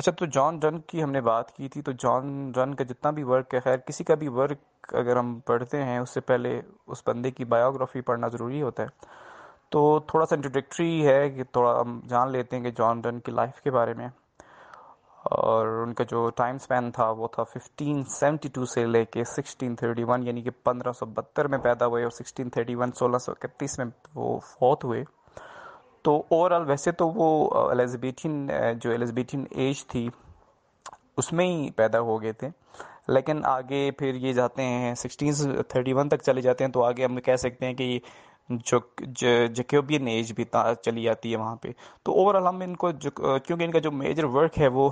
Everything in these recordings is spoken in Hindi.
अच्छा तो जॉन डन की हमने बात की थी तो जॉन डन का जितना भी वर्क है खैर किसी का भी वर्क अगर हम पढ़ते हैं उससे पहले उस बंदे की बायोग्राफी पढ़ना ज़रूरी होता है तो थोड़ा सा इंट्रोडक्ट्री है कि थोड़ा हम जान लेते हैं कि जॉन डन की लाइफ के बारे में और उनका जो टाइम स्पेन था वो था 1572 से लेके 1631 यानी कि 1572 में पैदा हुए और 1631 1631 में वो फौत हुए तो ओवरऑल वैसे तो वो एलिजबेथिन जो एलिजबेथिन एज थी उसमें ही पैदा हो गए थे लेकिन आगे फिर ये जाते हैं सिक्सटीन थर्टी वन तक चले जाते हैं तो आगे हम कह सकते हैं कि जो जैकोबियन एज भी चली जाती है वहाँ पे तो ओवरऑल हम इनको क्योंकि इनका जो मेजर वर्क है वो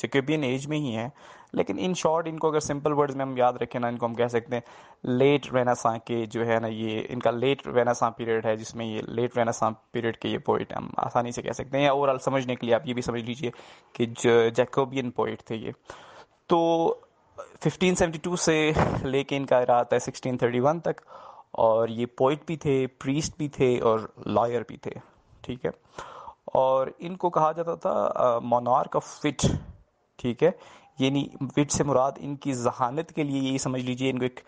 जैकोबियन एज में ही है लेकिन इन शॉर्ट इनको अगर सिंपल वर्ड्स में हम याद रखें ना इनको हम कह सकते हैं लेट वेनासा के जो है ना ये इनका लेट वेनासा पीरियड है जिसमें ये लेट वेनासा पीरियड के ये पोइट हम आसानी से कह सकते हैं ओवरऑल समझने के लिए आप ये भी समझ लीजिए कि जैकोबियन पोइट थे ये तो 1572 से लेके इनका रहा था 1631 तक और ये पोइट भी थे प्रीस्ट भी थे और लॉयर भी थे ठीक है और इनको कहा जाता था मोनार्क ऑफ फिट ठीक है यानी विट से मुराद इनकी जहानत के लिए यही समझ लीजिए इनको एक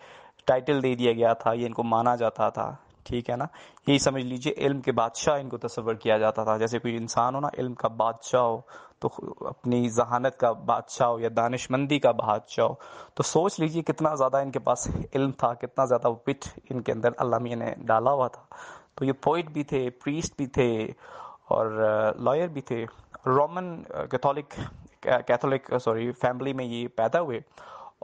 टाइटल दे दिया गया था ये इनको माना जाता था ठीक है ना यही समझ लीजिए इल्म के बादशाह इनको तस्वर किया जाता था जैसे कोई इंसान हो ना इल्म का बादशाह हो तो अपनी जहानत का बादशाह हो या दानिशमंदी का बादशाह हो तो सोच लीजिए कितना ज़्यादा इनके पास इल्म था कितना ज़्यादा विट इनके अंदर अल्लाह ने डाला हुआ था तो ये पोइट भी थे प्रीस्ट भी थे और लॉयर भी थे Roman Catholic Catholic sorry family में ये पैदा हुए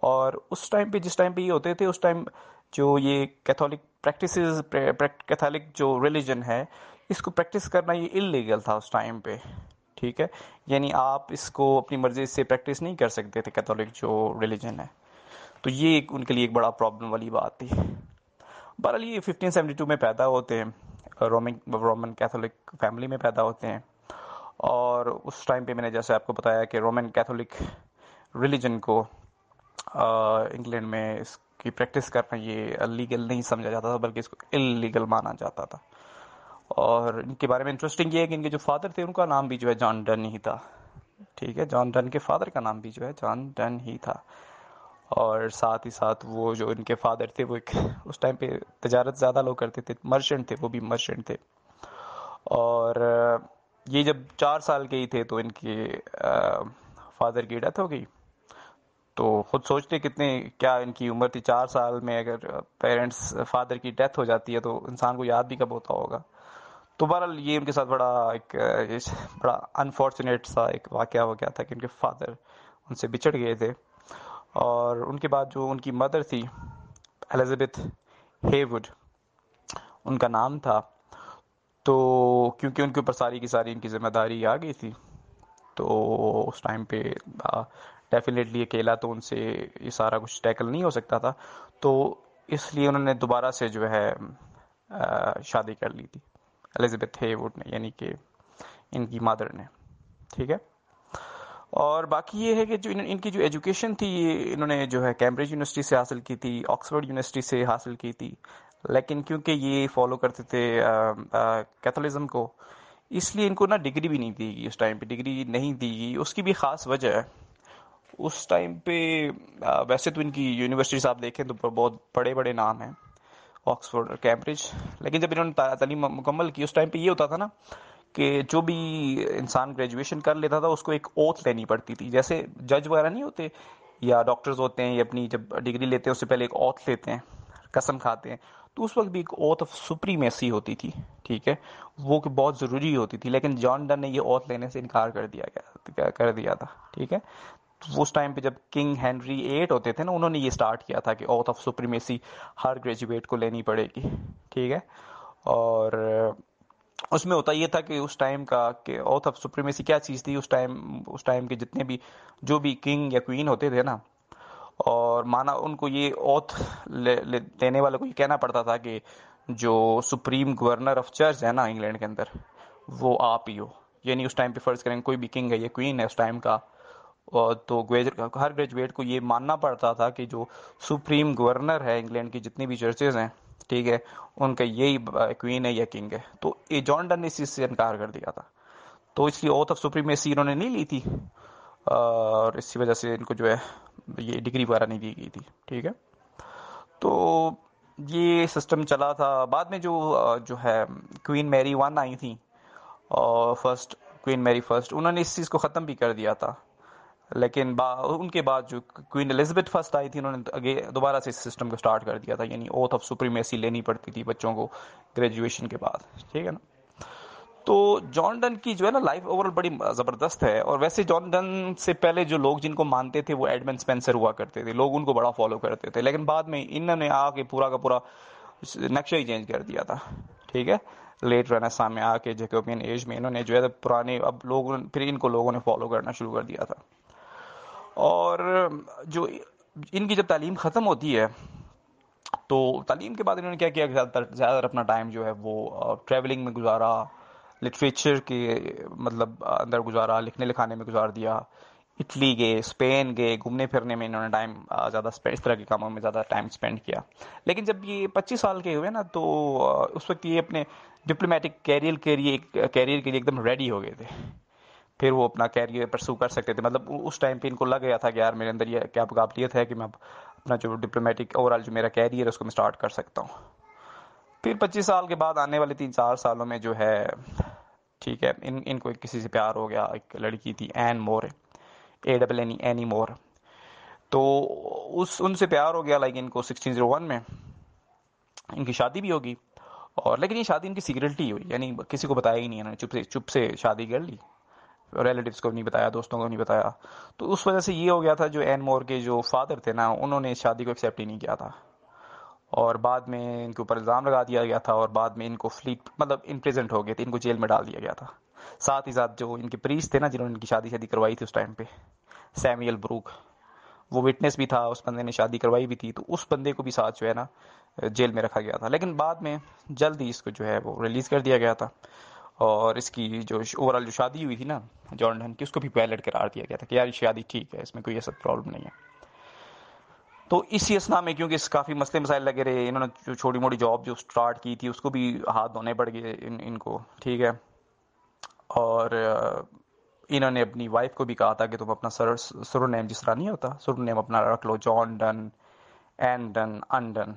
और उस टाइम पे जिस टाइम पे ये होते थे उस टाइम जो ये कैथोलिक प्रैक्टिस कैथोलिक जो रिलीजन है इसको प्रैक्टिस करना ये इलीगल था उस टाइम पे ठीक है यानी आप इसको अपनी मर्जी से प्रैक्टिस नहीं कर सकते थे कैथोलिक जो रिलीजन है तो ये उनके लिए एक बड़ा प्रॉब्लम वाली बात थी बहरहाल ये 1572 में पैदा होते हैं रोमन रोमन कैथोलिक फैमिली में पैदा होते हैं और उस टाइम पे मैंने जैसे आपको बताया कि रोमन कैथोलिक रिलीजन को इंग्लैंड में की प्रैक्टिस करना ये लीगल नहीं समझा जाता था बल्कि इसको इलीगल माना जाता था और इनके बारे में इंटरेस्टिंग ये है कि इनके जो फादर थे उनका नाम भी जो है जॉन डन ही था ठीक है जॉन डन के फादर का नाम भी जो है जॉन डन ही था और साथ ही साथ वो जो इनके फादर थे वो एक उस टाइम पे तजारत ज़्यादा लोग करते थे मर्चेंट थे वो भी मर्चेंट थे और ये जब चार साल के ही थे तो इनके फादर की डेथ हो गई तो खुद सोचते कितने क्या इनकी उम्र थी चार साल में अगर पेरेंट्स फादर की डेथ हो जाती है तो इंसान को याद भी कब होता होगा तो बहरहाल ये उनके साथ बड़ा एक बड़ा अनफॉर्चुनेट सा एक वाक़ हो गया था कि उनके फादर उनसे बिछड़ गए थे और उनके बाद जो उनकी मदर थी एलिजबेथ हेवुड उनका नाम था तो क्योंकि उनके ऊपर सारी की सारी इनकी ज़िम्मेदारी आ गई थी तो उस टाइम पे डेफिनेटली अकेला तो उनसे ये सारा कुछ टैकल नहीं हो सकता था तो इसलिए उन्होंने दोबारा से जो है शादी कर ली थी एलिजबेथ हेवुड ने यानी कि इनकी मदर ने ठीक है और बाकी ये है कि जो इन, इनकी जो एजुकेशन थी ये इन्होंने जो है कैम्ब्रिज यूनिवर्सिटी से हासिल की थी ऑक्सफोर्ड यूनिवर्सिटी से हासिल की थी लेकिन क्योंकि ये फॉलो करते थे कैथोलिज्म को इसलिए इनको ना डिग्री भी नहीं दी गई उस टाइम पे डिग्री नहीं दी गई उसकी भी ख़ास वजह है उस टाइम पे वैसे तो इनकी यूनिवर्सिटीज आप देखें तो बहुत बड़े बड़े नाम हैं ऑक्सफोर्ड और कैम्ब्रिज लेकिन जब इन्होंने तलीम मुकम्मल की उस टाइम पे ये होता था ना कि जो भी इंसान ग्रेजुएशन कर लेता था उसको एक ओथ लेनी पड़ती थी जैसे जज वगैरह नहीं होते या डॉक्टर्स होते हैं या अपनी जब डिग्री लेते हैं उससे पहले एक ओथ लेते हैं कसम खाते हैं तो उस वक्त भी एक ओथ ऑफ सुप्रीमेसी होती थी ठीक है वो कि बहुत ज़रूरी होती थी लेकिन जॉन डन ने ये ओथ लेने से इनकार कर दिया गया कर दिया था ठीक है तो उस टाइम पे जब किंग हेनरी एट होते थे ना उन्होंने ये स्टार्ट किया था कि ऑथ ऑफ सुप्रीमेसी हर ग्रेजुएट को लेनी पड़ेगी ठीक है और उसमें होता ये था कि उस टाइम का कि ऑथ ऑफ सुप्रीमेसी क्या चीज़ थी उस टाइम उस टाइम के जितने भी जो भी किंग या क्वीन होते थे ना और माना उनको ये ओथ ले, ले, लेने वाले को ये कहना पड़ता था कि जो सुप्रीम गवर्नर ऑफ चर्च है ना इंग्लैंड के अंदर वो आप ही हो यानी उस टाइम पे फर्ज करेंगे कोई भी किंग है या क्वीन है उस टाइम का तो हर ग्रेजुएट को ये मानना पड़ता था कि जो सुप्रीम गवर्नर है इंग्लैंड की जितनी भी चर्चेज हैं ठीक है उनका यही क्वीन है या किंग है तो ये जॉन डन ने इससे इनकार कर दिया था तो इसलिए ओथ ऑफ सुप्रीमेसी इन्होंने नहीं ली थी और इसी वजह से इनको जो है ये डिग्री वगैरह नहीं दी गई थी ठीक है तो ये सिस्टम चला था बाद में जो जो है क्वीन मैरी वन आई थी और फर्स्ट क्वीन मैरी फर्स्ट उन्होंने इस चीज़ को ख़त्म भी कर दिया था लेकिन बा, उनके बाद जो क्वीन एलिजबेथ फर्स्ट आई थी उन्होंने तो आगे दोबारा से इस सिस्टम को स्टार्ट कर दिया था यानी ओथ ऑफ सुप्रीमेसी लेनी पड़ती थी बच्चों को ग्रेजुएशन के बाद ठीक है ना तो जॉन डन की जो है ना लाइफ ओवरऑल बड़ी ज़बरदस्त है और वैसे जॉन डन से पहले जो लोग जिनको मानते थे वो एडमन स्पेंसर हुआ करते थे लोग उनको बड़ा फॉलो करते थे लेकिन बाद में इन्होंने आके पूरा का पूरा नक्शा ही चेंज कर दिया था ठीक है लेट रेनेसा में आके जैकोबियन एज में इन्होंने जो है पुराने अब लोग फिर इनको लोगों ने फॉलो करना शुरू कर दिया था और जो इनकी जब तालीम ख़त्म होती है तो तालीम के बाद इन्होंने क्या किया ज़्यादातर ज़्यादातर अपना टाइम जो है वो ट्रैवलिंग में गुजारा लिटरेचर के मतलब अंदर गुजारा लिखने लिखाने में गुजार दिया इटली गए स्पेन गए घूमने फिरने में इन्होंने टाइम ज़्यादा इस तरह के कामों में ज़्यादा टाइम स्पेंड किया लेकिन जब ये 25 साल के हुए ना तो उस वक्त ये अपने डिप्लोमेटिक कैरियर के लिए कैरियर के लिए एकदम रेडी हो गए थे फिर वो अपना कैरियर परसू कर सकते थे मतलब उस टाइम पे इनको लग गया था कि यार मेरे अंदर ये क्या काबिलियत है कि मैं अपना जो डिप्लोमेटिक ओवरऑल जो मेरा कैरियर है उसको मैं स्टार्ट कर सकता हूँ फिर पच्चीस साल के बाद आने वाले तीन चार सालों में जो है ठीक है इन इनको किसी से प्यार हो गया एक लड़की थी Anne More A double N E Anne More तो उस उनसे प्यार हो गया लाइक इनको सिक्सटीन जीरो वन में इनकी शादी भी होगी और लेकिन ये शादी इनकी सीक्रेटली हुई यानी किसी को बताया ही नहीं है चुप से चुप से शादी कर ली रिलेटिव्स को नहीं बताया दोस्तों को नहीं बताया तो उस वजह से ये हो गया था जो एन मोर के जो फादर थे ना उन्होंने शादी को एक्सेप्ट ही नहीं किया था और बाद में इनके ऊपर इल्ज़ाम लगा दिया गया था और बाद में इनको फ्लीट मतलब इम्प्रेजेंट हो गए थे इनको जेल में डाल दिया गया था साथ ही साथ जो इनके प्रीस थे ना जिन्होंने इनकी शादी शादी करवाई थी उस टाइम पे सैमुअल ब्रूक वो विटनेस भी था उस बंदे ने शादी करवाई भी थी तो उस बंदे को भी साथ जो है ना जेल में रखा गया था लेकिन बाद में जल्द ही इसको जो है वो रिलीज़ कर दिया गया था और इसकी जो ओवरऑल जो शादी हुई थी ना जॉन डन की उसको भी पैलेट करार दिया गया था कि यार शादी ठीक है इसमें कोई ऐसा प्रॉब्लम नहीं है तो इसी असना में क्योंकि काफ़ी मसले मसाइल लगे रहे इन्होंने जो छोटी मोटी जॉब जो स्टार्ट की थी उसको भी हाथ धोने पड़ गए इन इनको ठीक है और इन्होंने अपनी वाइफ को भी कहा था कि तुम अपना सर सुर नेम जिस तरह नहीं होता सुर नेम अपना रख लो John Donne Anne Donne undone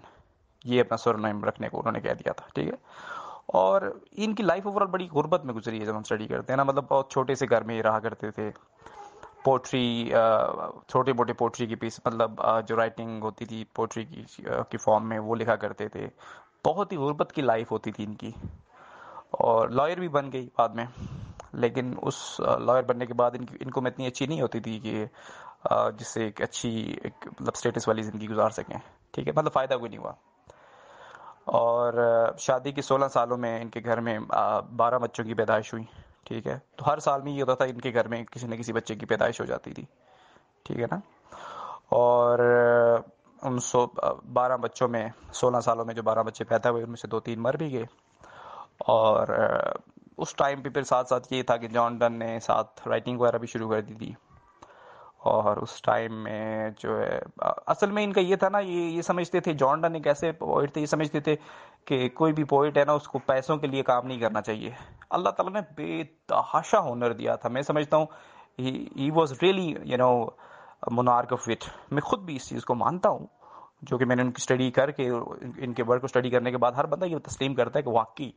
ये अपना सुर नेम रखने को उन्होंने कह दिया था ठीक है और इनकी लाइफ ओवरऑल बड़ी गुर्बत में गुजरी है जब हम स्टडी करते हैं ना मतलब बहुत छोटे से घर में ही रहा करते थे पोट्री छोटे मोटे पोट्री की पीस मतलब जो राइटिंग होती थी पोट्री की की फॉर्म में वो लिखा करते थे बहुत ही गुर्बत की लाइफ होती थी इनकी और लॉयर भी बन गई बाद में लेकिन उस लॉयर बनने के बाद इनकी इनको में इतनी अच्छी नहीं होती थी कि जिससे एक अच्छी एक मतलब स्टेटस वाली ज़िंदगी गुजार सकें ठीक है मतलब फ़ायदा कोई नहीं हुआ और शादी के 16 सालों में इनके घर में बारह बच्चों की पैदाइश हुई ठीक है तो हर साल में ये होता था इनके घर में किसी न किसी बच्चे की पैदाइश हो जाती थी ठीक है ना और उन सौ बारह बच्चों में सोलह सालों में जो बारह बच्चे पैदा हुए उनमें से दो तीन मर भी गए और उस टाइम पे फिर साथ साथ ये था कि जॉन डन ने साथ राइटिंग वगैरह भी शुरू कर दी थी और उस टाइम में जो है असल में इनका ये था ना ये ये समझते थे जॉन डन एक ऐसे पोइट थे ये समझते थे कि कोई भी पोइट है ना उसको पैसों के लिए काम नहीं करना चाहिए अल्लाह ताला ने बेतहाशा हुनर दिया था मैं समझता हूँ he was really you know monarch of मैं खुद भी इस चीज़ को मानता हूँ जो कि मैंने उनकी स्टडी करके इनके वर्क को स्टडी करने के बाद हर बंदा ये तस्लीम करता है कि वाकई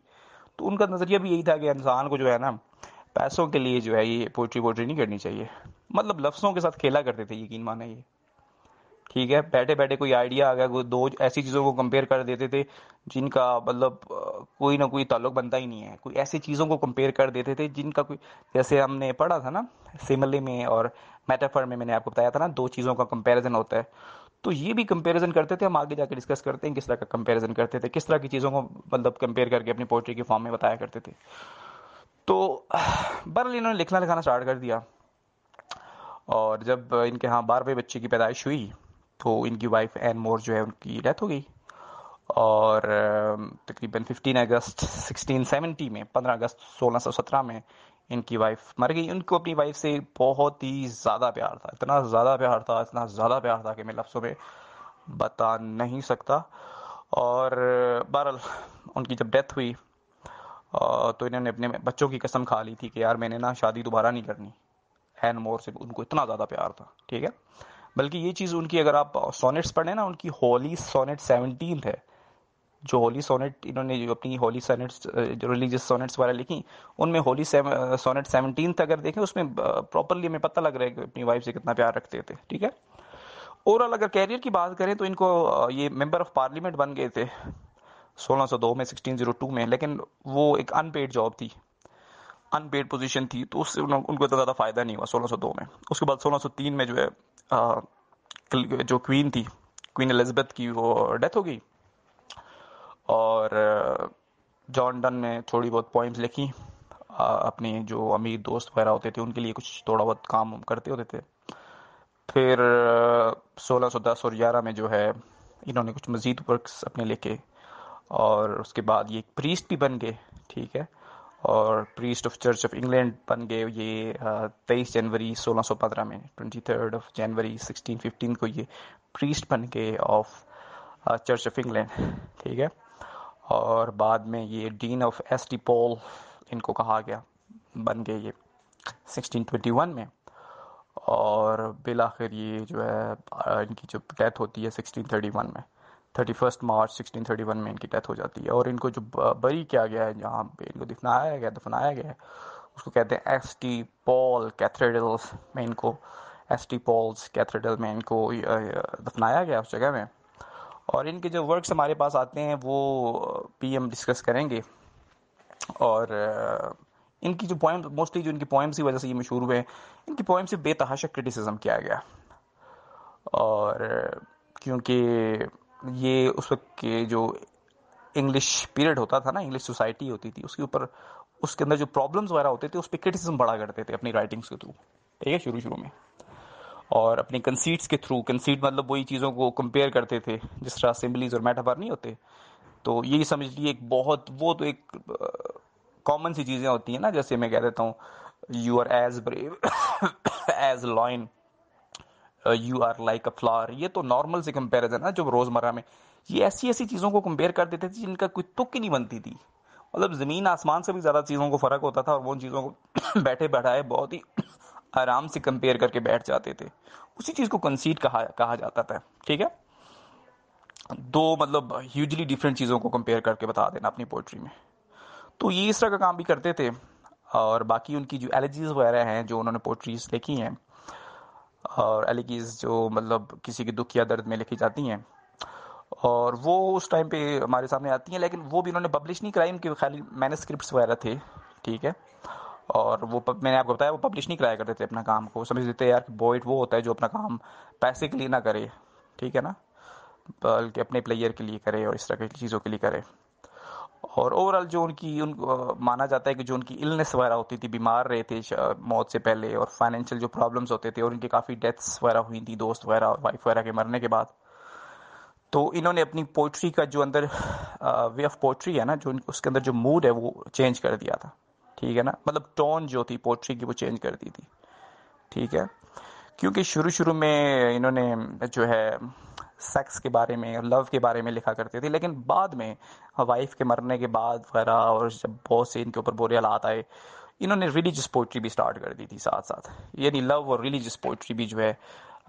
तो उनका नज़रिया भी यही था कि इंसान को जो है ना पैसों के लिए जो है ये पोइट्री वोट्री नहीं करनी चाहिए मतलब लफ्सों के साथ खेला करते थे यकीन माना ये ठीक है बैठे बैठे कोई आइडिया आ गया कोई दो ऐसी चीज़ों को कंपेयर कर देते थे जिनका मतलब कोई ना कोई ताल्लुक बनता ही नहीं है कोई ऐसी चीज़ों को कंपेयर कर देते थे जिनका कोई जैसे हमने पढ़ा था ना सिमले में और मेटाफर में मैंने आपको बताया था ना दो चीज़ों का कंपेरिजन होता है तो ये भी कंपेरिजन करते थे हम आगे जाकर डिस्कस करते हैं किस तरह का कंपेरिजन करते थे किस तरह की चीज़ों को मतलब कंपेयर करके अपनी पोइट्री के फॉर्म में बताया करते थे तो बहरहाल इन्होंने लिखना लिखाना स्टार्ट कर दिया और जब इनके यहाँ बारहवें बच्चे की पैदाइश हुई तो इनकी वाइफ एन मोर जो है उनकी डेथ हो गई और तकरीबन 15 अगस्त 1670 में 15 अगस्त 1617 में इनकी वाइफ मर गई उनको अपनी वाइफ से बहुत ही ज़्यादा प्यार था इतना ज़्यादा प्यार था इतना ज़्यादा प्यार था कि मैं लफ्ज़ों में बता नहीं सकता और बहरहाल उनकी जब डेथ हुई तो इन्होंने अपने बच्चों की कसम खा ली थी कि यार मैंने ना शादी दोबारा नहीं करनी हैन मोर से उनको इतना ज़्यादा प्यार था ठीक है बल्कि ये चीज़ उनकी अगर आप सोनेट्स पढ़ें ना उनकी होली सोनेट सेवनटीन है जो होली सोनेट इन्होंने जो अपनी होली सोनेट्स जो रिलीजियस सोनेट्स वगैरह लिखी उनमें होली सोनेट सेवनटीन अगर देखें उसमें प्रॉपरली हमें पता लग रहा है कि अपनी वाइफ से कितना प्यार रखते थे ठीक है ओवरऑल अगर कैरियर की बात करें तो इनको ये मेंबर ऑफ पार्लियामेंट बन गए थे 1602 में 1602 में लेकिन वो एक अनपेड जॉब थी अनपेड पोजीशन थी तो उससे उनको इतना ज़्यादा फ़ायदा नहीं हुआ 1602 में उसके बाद 1603 में जो है आ, जो क्वीन थी क्वीन एलिजबेथ की वो डेथ हो गई और जॉन डन ने थोड़ी बहुत पॉइंट्स लिखी अपने जो अमीर दोस्त वगैरह होते थे उनके लिए कुछ थोड़ा बहुत काम करते होते थे फिर 1610 और 11 में जो है इन्होंने कुछ मज़ीद वर्क्स अपने लेके और उसके बाद ये प्रीस्ट भी बन गए ठीक है और priest of Church of England बन गए ये तेईस जनवरी 1615 में ट्वेंटी थर्ड ऑफ जनवरी 1615 को ये प्रीस्ट बन गए ऑफ चर्च ऑफ इंग्लैंड ठीक है और बाद में ये dean of S T Paul इनको कहा गया बन गए ये 1621 में और बिल आखिर ये जो है इनकी जो डेथ होती है 1631 में thirty first March sixteen thirty one में इनकी डेथ हो जाती है और इनको जो बरी किया गया है जहाँ पे इनको दफनाया गया दफनाया गया है उसको कहते हैं एस टी पॉल कैथेड्रल्स में इनको एस टी पॉल्स कैथेड्रल में इनको दफनाया गया उस जगह में और इनके जो वर्क्स हमारे पास आते हैं वो पी एम डिस्कस करेंगे और इनकी जो पोइम मोस्टली जो इनकी पोइम्स की वजह से ये मशहूर हुए हैं इनकी पोइम्स से बेतहाशा क्रिटिसिज्म किया गया और क्योंकि ये उस वक्त के जो इंग्लिश पीरियड होता था ना इंग्लिश सोसाइटी होती थी उसके ऊपर उसके अंदर जो प्रॉब्लम्स वगैरह होते थे उस पर क्रिटिसिज्म बड़ा करते थे अपनी राइटिंग्स के थ्रू ठीक है शुरू शुरू में और अपनी कंसीट्स के थ्रू कंसीट मतलब वही चीज़ों को कंपेयर करते थे जिस तरह असेंबलीज और मेटाफार नहीं होते तो यही समझ लिए एक बहुत वो तो एक कॉमन सी चीज़ें होती हैं ना जैसे मैं कह देता हूँ you are as brave as lion you are like a flower ये तो नॉर्मल से कंपेरिजन है जो रोजमर्रा में ये ऐसी ऐसी चीज़ों को कंपेयर कर देते थे जिनका कोई तुक ही नहीं बनती थी मतलब ज़मीन आसमान से भी ज़्यादा चीज़ों को फ़र्क होता था और वो उन चीज़ों को बैठे बैठाए बहुत ही आराम से कंपेयर करके बैठ जाते थे उसी चीज़ को कंसीड कहा कहा जाता था ठीक है दो मतलब ह्यूजली डिफरेंट चीज़ों को कंपेयर करके बता देना अपनी पोइट्री में तो ये इस तरह का काम भी करते थे और बाकी उनकी जो एलर्जीज वगैरह हैं जो उन्होंने पोइट्रीज लिखी हैं और एलिगीज जो मतलब किसी के दुख या दर्द में लिखी जाती हैं और वो उस टाइम पे हमारे सामने आती हैं लेकिन वो भी इन्होंने पब्लिश नहीं कराई उनके खाली मैंने स्क्रिप्ट वगैरह थे ठीक है और वो पब, मैंने आपको बताया वो पब्लिश नहीं कराया करते थे अपना काम को समझ देते यार कि बोइट वो होता है जो अपना काम पैसे के लिए ना करे ठीक है ना बल्कि अपने प्लेयर के लिए करे और इस तरह की चीज़ों के लिए करे और ओवरऑल जो उनकी उन माना जाता है कि जो उनकी इलनेस वगैरह होती थी बीमार रहे थे मौत से पहले और फाइनेंशियल जो प्रॉब्लम्स होते थे और उनकी काफ़ी डेथ्स वगैरह हुई थी दोस्त वगैरह और वाइफ वगैरह के मरने के बाद तो इन्होंने अपनी पोइट्री का जो अंदर वे ऑफ पोइट्री है ना जो उसके अंदर जो मूड है वो चेंज कर दिया था ठीक है ना मतलब टोन जो थी पोइट्री की वो चेंज कर दी थी ठीक है क्योंकि शुरू शुरू में इन्होंने जो है सेक्स के बारे में लव के बारे में लिखा करती थी लेकिन बाद में वाइफ के मरने के बाद वगैरह और जब बहुत से इनके ऊपर बुरे हालात आए इन्होंने रिलीजियस पोइट्री भी स्टार्ट कर दी थी साथ साथ यानी लव और रिलीजियस पोइट्री भी जो है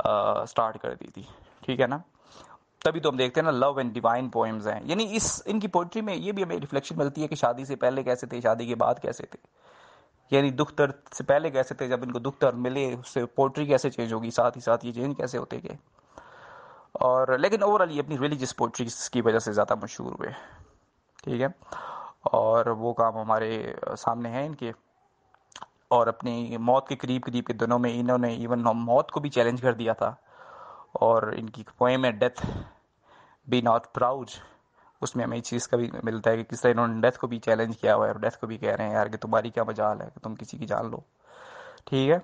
आ, स्टार्ट कर दी थी ठीक है ना तभी तो हम देखते हैं ना लव एंड डिवाइन पोएम्स हैं यानी इस इनकी पोइट्री में ये भी हमें रिफ्लेक्शन मिलती है कि शादी से पहले कैसे थे शादी के बाद कैसे थे यानी दुख दर्द से पहले कैसे थे जब इनको दुख दर्द मिले उससे पोइट्री कैसे चेंज होगी साथ ही साथ ये चेंज कैसे होते गए और लेकिन ओवरऑल ये अपनी रिलीजियस पोइट्री की वजह से ज़्यादा मशहूर हुए ठीक है और वो काम हमारे सामने हैं इनके और अपनी मौत के करीब करीब के दिनों में इन्होंने इवन मौत को भी चैलेंज कर दिया था और इनकी पोएम है डेथ बी नॉट प्राउड उसमें हमें इस चीज़ का भी मिलता है कि किस तरह इन्होंने डेथ को भी चैलेंज किया हुआ है और डेथ को भी कह रहे हैं यार कि तुम्हारी क्या मजाल है कि तुम किसी की जान लो ठीक है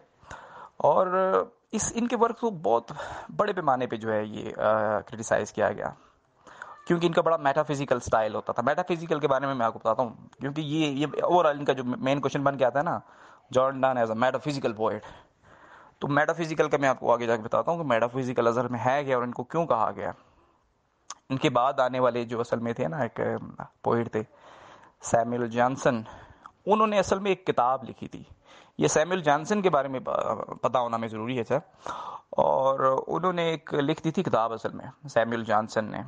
और इस इनके वर्क को बहुत बड़े पैमाने पे जो है ये क्रिटिसाइज़ किया गया क्योंकि इनका बड़ा मेटाफिजिकल स्टाइल होता था मेटाफिजिकल के बारे में मैं आपको बताता हूँ क्योंकि ये ये ओवरऑल इनका जो मेन क्वेश्चन बन के आता है ना John Donne as a metaphysical poet तो मेटाफिजिकल का मैं आपको आगे जाकर बताता हूँ कि मेटाफिजिकल अजहर में है क्या और इनको क्यों कहा गया इनके बाद आने वाले जो असल में थे ना एक पोइट थे सैमुअल जॉनसन उन्होंने असल में एक किताब लिखी थी ये सैमुअल जॉनसन के बारे में पता होना में ज़रूरी है सर और उन्होंने एक लिख दी थी किताब असल में सैमुअल जॉनसन ने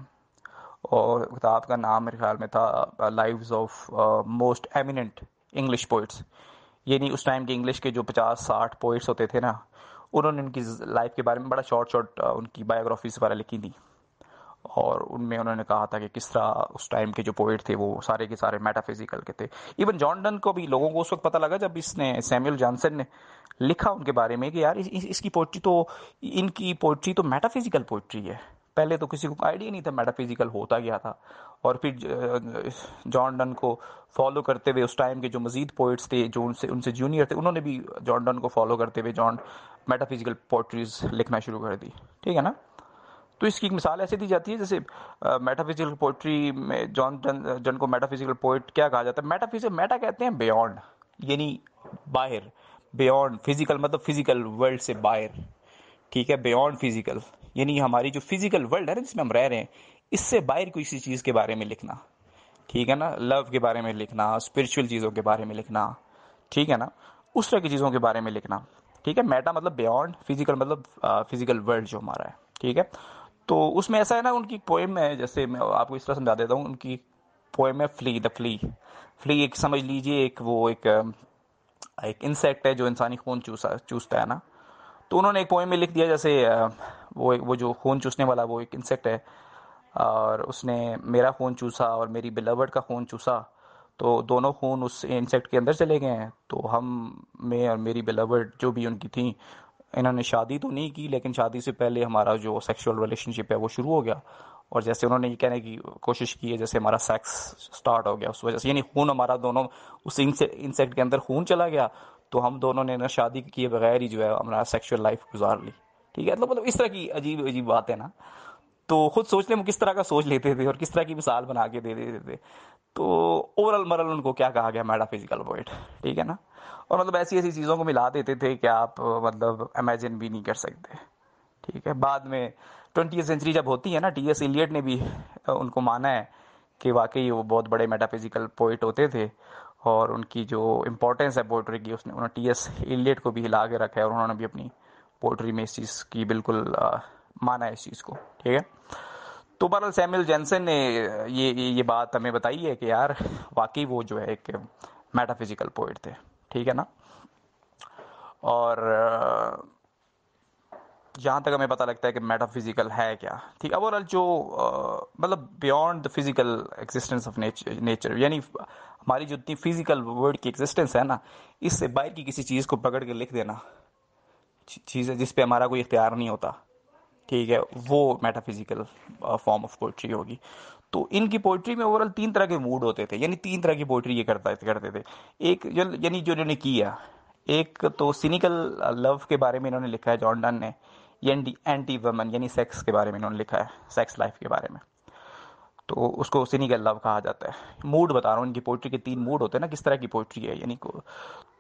और किताब का नाम मेरे ख्याल में था life of most eminent English poets यानी उस टाइम के इंग्लिश के जो पचास साठ पोइट्स होते थे ना उन्होंने उनकी लाइफ के बारे में बड़ा शॉर्ट शॉर्ट उनकी बायोग्राफीज वगैरह लिखी थी और उनमें उन्होंने कहा था कि किस तरह उस टाइम के जो पोइट थे वो सारे के सारे मेटाफिजिकल के थे इवन जॉन डन को भी लोगों को उस वक्त पता लगा जब इसने सैमुअल जॉनसन ने लिखा उनके बारे में कि यार इस, इस, इसकी पोइट्री तो इनकी पोइट्री तो मेटाफिजिकल पोइट्री है पहले तो किसी को आइडिया नहीं था मेटाफिजिकल होता गया था और फिर जॉन डन को फॉलो करते हुए उस टाइम के जो मजीद पोइट्स थे जो उनसे उनसे जूनियर थे उन्होंने भी जॉन डन को फॉलो करते हुए जॉन मेटाफिजिकल पोइट्रीज लिखना शुरू कर दी ठीक है ना तो इसकी एक मिसाल ऐसे दी जाती है जैसे मेटाफिजिकल पोइट्री में जॉन जन जन को मेटाफिजिकल पोइट क्या कहा जाता है मेटाफिजिकल मेटा कहते हैं बियॉन्ड यानी बाहर बियॉन्ड फिजिकल मतलब फिजिकल वर्ल्ड से बाहर ठीक है बियॉन्ड फिजिकल यानी हमारी जो फिजिकल वर्ल्ड है ना जिसमें हम रह रहे हैं इससे बाहर किसी चीज़ के बारे में लिखना ठीक है ना लव के बारे में लिखना स्पिरिचुअल चीज़ों के बारे में लिखना ठीक है ना उस तरह की चीज़ों के बारे में लिखना ठीक है मेटा मतलब बियॉन्ड फिजिकल मतलब फिजिकल वर्ल्ड जो हमारा है ठीक है तो उसमें ऐसा है ना उनकी पोएम है जैसे मैं आपको इस तरह समझा देता हूँ उनकी पोएम है फ्ली द फ्ली फ्ली एक समझ लीजिए एक वो एक एक इंसेक्ट है जो इंसानी खून चूसा चूसता है ना तो उन्होंने एक पोएम में लिख दिया जैसे वो वो जो खून चूसने वाला वो एक इंसेक्ट है और उसने मेरा खून चूसा और मेरी बिलावट का खून चूसा तो दोनों खून उस इंसेक्ट के अंदर चले गए हैं तो हम मैं और मेरी बिलावट जो भी उनकी थी इन्होंने शादी तो नहीं की लेकिन शादी से पहले हमारा जो सेक्सुअल रिलेशनशिप है वो शुरू हो गया और जैसे उन्होंने ये कहने की कोशिश की है जैसे हमारा सेक्स स्टार्ट हो गया उस वजह से यानी खून हमारा दोनों उस इंसेक्ट के अंदर खून चला गया तो हम दोनों ने ना शादी किए बगैर ही जो है हमारा सेक्सुअल लाइफ गुजार ली ठीक है तो मतलब इस तरह की अजीब अजीब बात है ना तो खुद सोच ले किस तरह का सोच लेते थे और किस तरह की मिसाल बना के दे देते थे तो ओवरऑल मरल उनको क्या कहा गया मैडा फिजिकल वर्ड ठीक है ना और मतलब ऐसी ऐसी चीज़ों को मिला देते थे कि आप मतलब इमेजिन भी नहीं कर सकते ठीक है बाद में ट्वेंटी सेंचुरी जब होती है ना टी एस इलियट ने भी उनको माना है कि वाकई वो बहुत बड़े मेटाफिजिकल पोइट होते थे और उनकी जो इम्पोर्टेंस है पोइट्री की उसने उन्होंने टी एस इलियट को भी हिला के रखा है और उन्होंने भी अपनी पोइट्री में इस चीज़ की बिल्कुल आ, माना है इस चीज़ को ठीक है तो बहरहाल सैमुअल जैनसन ने ये ये बात हमें बताई है कि यार वाकई वो जो है एक मेटाफिजिकल पोइट थे ठीक है ना और जहाँ तक हमें पता लगता है कि मेटाफिजिकल है क्या ठीक है ओवरऑल जो मतलब beyond the physical existence of nature यानी हमारी जो इतनी फिजिकल वर्ल्ड की एग्जिस्टेंस है ना इससे बाहर की किसी चीज़ को पकड़ के लिख देना चीज़ है जिस पे हमारा कोई इख्तियार नहीं होता ठीक है वो मेटाफिजिकल फॉर्म ऑफ पोइट्री होगी तो इनकी पोइट्री में ओवरऑल तीन तरह के मूड होते थे यानी तीन तरह की पोइट्री ये करता करते थे एक जो यानी जो इन्होंने किया एक तो सिनिकल लव uh, के बारे में इन्होंने लिखा है डन ने एंटी एंटी वमन यानी सेक्स के बारे में इन्होंने लिखा है सेक्स लाइफ के बारे में तो उसको सिनी लव कहा जाता है मूड बता रहा हूँ इनकी पोइट्री के तीन मूड होते हैं ना किस तरह की पोइट्री है यानी को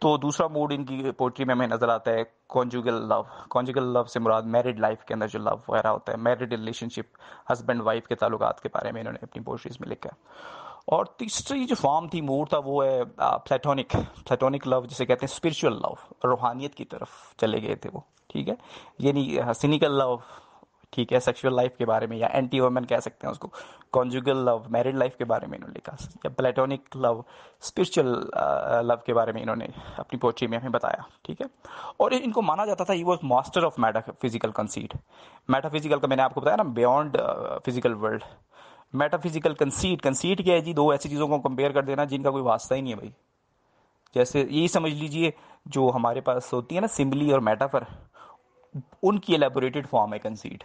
तो दूसरा मूड इनकी पोइट्री में हमें नजर आता है कॉन्जुगल लव कॉन्जुगल लव से मुराद मैरिड लाइफ के अंदर जो लव वगैरह होता है मैरिड रिलेशनशिप हस्बैंड वाइफ के ताल्लुक के बारे में इन्होंने अपनी पोइट्रीज में लिखा है और तीसरी जो फॉर्म थी मूड था वो है प्लेटोनिक प्लेटोनिक लव जिसे कहते हैं स्पिरिचुअल लव रूहानियत की तरफ चले गए थे वो ठीक है यानी सिनिकल हाँ, लव ठीक है सेक्सुअल लाइफ के बारे में या एंटी वोमेन कह सकते हैं उसको कॉन्जुगल लव मैरिड लाइफ के बारे में इन्होंने लिखा या प्लेटोनिक लव स्पिरिचुअल लव के बारे में इन्होंने अपनी पोट्री में हमें बताया ठीक है और इनको माना जाता था he was master of meta metaphysical conceit metaphysical का मैंने आपको बताया ना beyond physical world metaphysical conceit conceit क्या है जी दो ऐसी चीज़ों को कंपेयर कर देना जिनका कोई वास्ता ही नहीं है भाई जैसे यही समझ लीजिए जो हमारे पास होती है ना सिम्बली और मेटाफर उनकी एलेबोरेटेड फॉर्म है कंसीड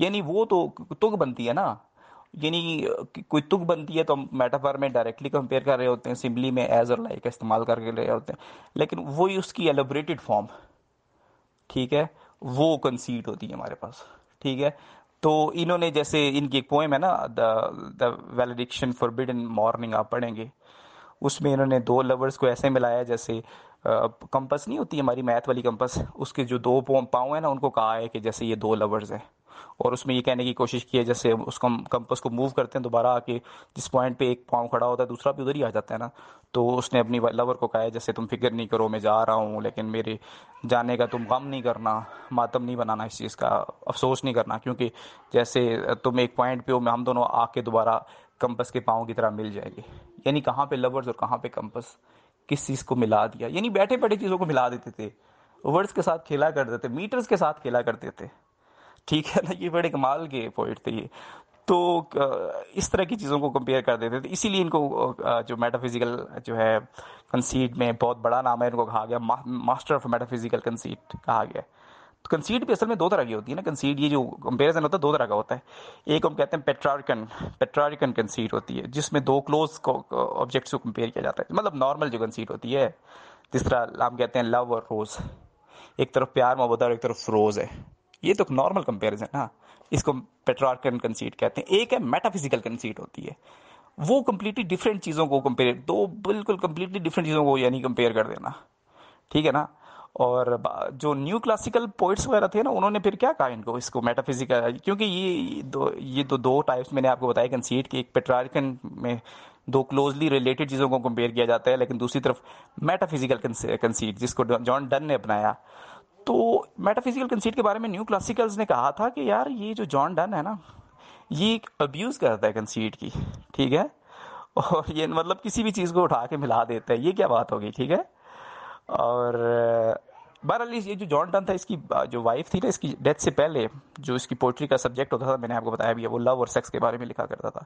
यानी वो तो तुक बनती है ना यानी कोई तुक बनती है तो हम मेटाफर में डायरेक्टली कंपेयर कर रहे होते हैं सिंपली में एज और लाइक इस्तेमाल करके रहे होते हैं लेकिन वही उसकी एलेबोरेटेड फॉर्म ठीक है वो कंसीड होती है हमारे पास ठीक है तो इन्होंने जैसे इनकी एक पोएम है ना the valediction forbidding mourning आप पढ़ेंगे उसमें इन्होंने दो लवर्स को ऐसे मिलाया जैसे कंपस नहीं होती हमारी मैथ वाली कंपस उसके जो दो पाँव हैं ना उनको कहा है कि जैसे ये दो लवर्स हैं और उसमें ये कहने की कोशिश की है जैसे उस कंपस को मूव करते हैं दोबारा आके जिस पॉइंट पे एक पाँव खड़ा होता है दूसरा भी उधर ही आ जाता है ना तो उसने अपनी लवर को कहा है जैसे तुम फिक्र नहीं करो मैं जा रहा हूँ लेकिन मेरे जाने का तुम गम नहीं करना मातम नहीं बनाना इस चीज़ का अफसोस नहीं करना क्योंकि जैसे तुम एक पॉइंट पे हो हम दोनों आके दोबारा कंपस के पाँव की तरह मिल जाएंगे यानी कहाँ पे लवर्स और कहाँ पे कंपस किस चीज़ को मिला दिया यानी बैठे बैठे चीज़ों को मिला देते थे वर्ड्स के साथ खेला करते थे मीटर्स के साथ खेला करते थे ठीक है ना ये बड़े कमाल के पॉइंट थे ये तो इस तरह की चीज़ों को कंपेयर कर देते थे इसीलिए इनको जो मेटाफिजिकल जो है कंसीट में बहुत बड़ा नाम है इनको कहा गया मास्टर ऑफ मेटाफिजिकल कंसीट कहा गया तो कंसीड भी असल में दो तरह की होती है ना कंसीड ये जो कंपेरिजन होता है दो तरह का होता है एक हम कहते हैं पेट्रारिकन पेट्रारिकन कंसीड होती है जिसमें दो क्लोज ऑब्जेक्ट्स को कंपेयर किया जाता है मतलब नॉर्मल जो कंसीड होती है जिस तरह हम कहते हैं लव और रोज़ एक तरफ प्यार मोहब्बत और एक तरफ रोज़ है ये तो नॉर्मल कंपेरिजन है ना इसको पेट्रारिकन कंसीड कहते हैं एक है मेटाफिजिकल कंसीड होती है वो कम्प्लीटली डिफरेंट चीज़ों को कंपेयर दो बिल्कुल कम्प्लीटली डिफरेंट चीज़ों को यानी कंपेयर कर देना ठीक है ना और जो न्यू क्लासिकल पोइट्स वगैरह थे ना उन्होंने फिर क्या कहा इनको इसको मेटाफिजिकल क्योंकि ये दो ये तो दो टाइप्स मैंने आपको बताया कंसीट कि एक पेट्रारिकन में दो क्लोजली रिलेटेड चीज़ों को कंपेयर किया जाता है लेकिन दूसरी तरफ मेटाफिजिकल कंसीट जिसको जॉन डन ने अपनाया तो मेटाफिजिकल कंसीट के बारे में न्यू क्लासिकल्स ने कहा था कि यार ये जो जॉन डन है ना ये एक अब्यूज़ करता है कंसीट की ठीक है और ये मतलब किसी भी चीज़ को उठा के मिला देता है ये क्या बात होगी ठीक है और बहरअल ये जो जॉन टन था इसकी जो वाइफ थी ना इसकी डेथ से पहले जो इसकी पोइट्री का सब्जेक्ट होता था मैंने आपको बताया भी है वो लव और सेक्स के बारे में लिखा करता था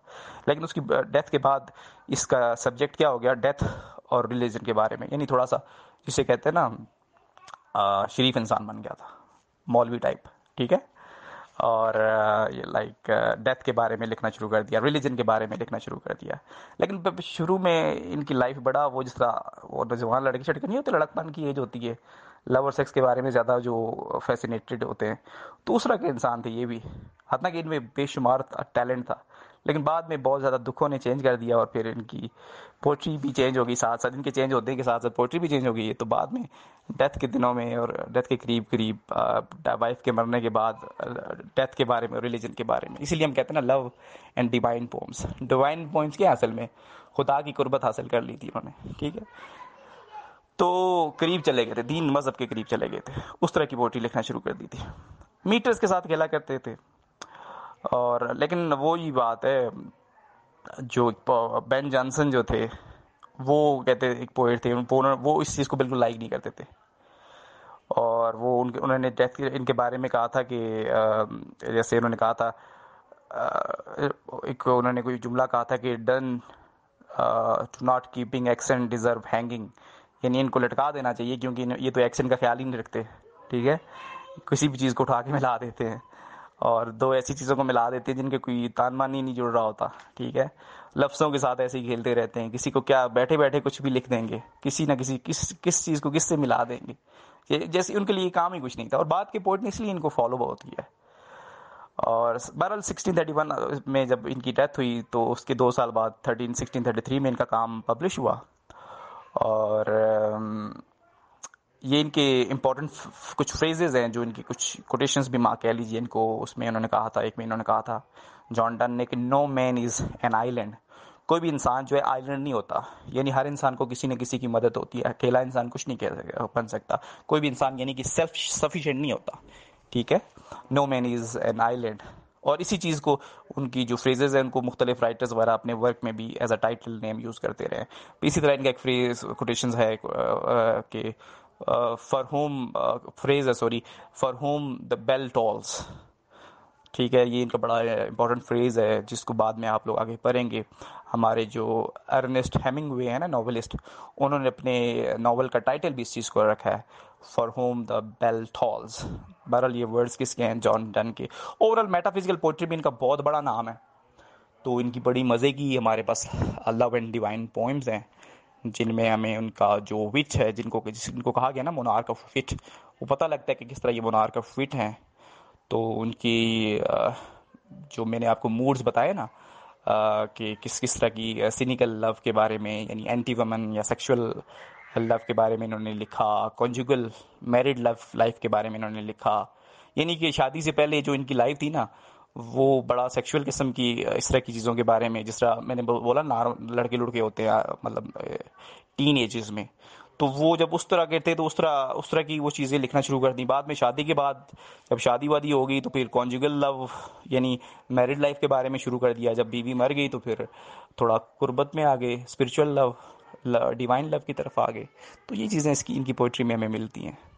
लेकिन उसकी डेथ के बाद इसका सब्जेक्ट क्या हो गया डेथ और रिलीजन के बारे में यानी थोड़ा सा जिसे कहते हैं ना शरीफ इंसान बन गया था मौलवी टाइप ठीक है और लाइक डेथ के बारे में लिखना शुरू कर दिया रिलीजन के बारे में लिखना शुरू कर दिया लेकिन शुरू में इनकी लाइफ बड़ा वो जिस तरह वो नौजवान तो लड़के छटके नहीं होते लड़कपन की एज होती है लव और सेक्स के बारे में ज़्यादा जो फैसिनेटेड होते हैं तो के इंसान थे ये भी हालांकि इनमें बेशुमार टैलेंट था लेकिन बाद में बहुत ज़्यादा दुखों ने चेंज कर दिया और फिर इनकी पोट्री भी चेंज हो गई साथ साथ इनके चेंज होते के साथ साथ पोट्री भी चेंज हो गई तो बाद में डेथ के दिनों में और डेथ के करीब करीब वाइफ के मरने के बाद डेथ के बारे में और रिलीजन के बारे में इसीलिए हम कहते हैं ना love and divine poems divine poems के असल में खुदा की कुर्बत हासिल कर ली थी उन्होंने ठीक है तो करीब चले गए थे दीन मज़हब के करीब चले गए थे उस तरह की पोट्री लिखना शुरू कर दी थी मीटर्स के साथ खेला करते थे और लेकिन वो ही बात है जो बेन जॉनसन जो थे वो कहते एक पोइट थे वो इस चीज़ को बिल्कुल लाइक नहीं करते थे और वो उनके उन्होंने डेथ इनके बारे में कहा था कि जैसे उन्होंने कहा था एक उन्होंने कोई जुमला कहा था कि Donne to not keeping action deserve hanging यानी इनको लटका देना चाहिए क्योंकि ये तो एक्शन का ख्याल ही नहीं रखते ठीक है किसी भी चीज़ को उठा के मिला देते हैं और दो ऐसी चीज़ों को मिला देते हैं जिनके कोई तान मान ही नहीं जुड़ रहा होता ठीक है लफ्ज़ों के साथ ऐसे ही खेलते रहते हैं किसी को क्या बैठे बैठे कुछ भी लिख देंगे किसी ना किसी किस किस चीज़ को किससे मिला देंगे जैसे उनके लिए काम ही कुछ नहीं था और बात के पोइट ने इसलिए इनको फॉलो बहुत किया है और बहरहाल वन में जब इनकी डेथ हुई तो उसके दो साल बाद थर्टीन थ्री में इनका काम पब्लिश हुआ और ये इनके इम्पोर्टेंट कुछ फ्रेजेज हैं जो इनकी कुछ कोटेशन भी माँ कह लीजिए इनको उसमें इन्होंने कहा था एक में इन्होंने कहा था जॉन डन ने कि no man is an island कोई भी इंसान जो है आइलैंड नहीं होता यानी हर इंसान को किसी न किसी की मदद होती है अकेला इंसान कुछ नहीं कह बन सकता कोई भी इंसान यानी कि सेल्फ सफिशेंट नहीं होता ठीक है no man is an island और इसी चीज़ को उनकी जो फ्रेजेज हैं उनको मुख्तलिफ राइटर्स वगैरह अपने वर्क में भी as a title name use करते रहे इसी तरह इनका एक फ्रेज कोटेशन है कि फॉर होम फ्रेज है sorry for whom the bell tolls ठीक है ये इनका बड़ा इंपॉर्टेंट फ्रेज़ है जिसको बाद में आप लोग आगे पढ़ेंगे हमारे जो अर्नेस्ट हुए है ना नॉवलिस्ट उन्होंने अपने नावल का टाइटल भी इस चीज़ को रखा है for whom the bell tolls बहरल ये वर्ड्स किसके हैं जॉन डन के ओवरऑल मेटाफिजिकल पोइट्री भी इनका बहुत बड़ा नाम है तो इनकी बड़ी मज़े की हमारे पास लव एंड डिवाइन पोइम्स हैं जिनमें हमें उनका जो विच है जिनको जिनको कहा गया ना मोनार्क ऑफ विट वो पता लगता है कि किस तरह ये मोनार्क ऑफ विट हैं तो उनकी जो मैंने आपको मूड्स बताए ना कि किस किस तरह की सिनिकल लव के बारे में यानी एंटी वमन या सेक्सुअल लव के बारे में इन्होंने लिखा कॉन्जुगल मैरिड लव लाइफ के बारे में इन्होंने लिखा यानी कि शादी से पहले जो इनकी लाइफ थी ना वो बड़ा सेक्सुअल किस्म की इस तरह की चीज़ों के बारे में जिस तरह मैंने बोला नॉर्म लड़के लुड़के होते हैं मतलब टीन एजेस में तो वो जब उस तरह कहते तो उस तरह उस तरह की वो चीज़ें लिखना शुरू कर दी बाद में शादी के बाद जब शादी वादी हो गई तो फिर कॉन्जुगल लव यानी मैरिड लाइफ के बारे में शुरू कर दिया जब बीवी मर गई तो फिर थोड़ा कुर्बत में आ गए स्पिरिचुअल लव डिवाइन लव की तरफ आ गए तो ये चीज़ें इसकी इनकी पोइट्री में हमें मिलती हैं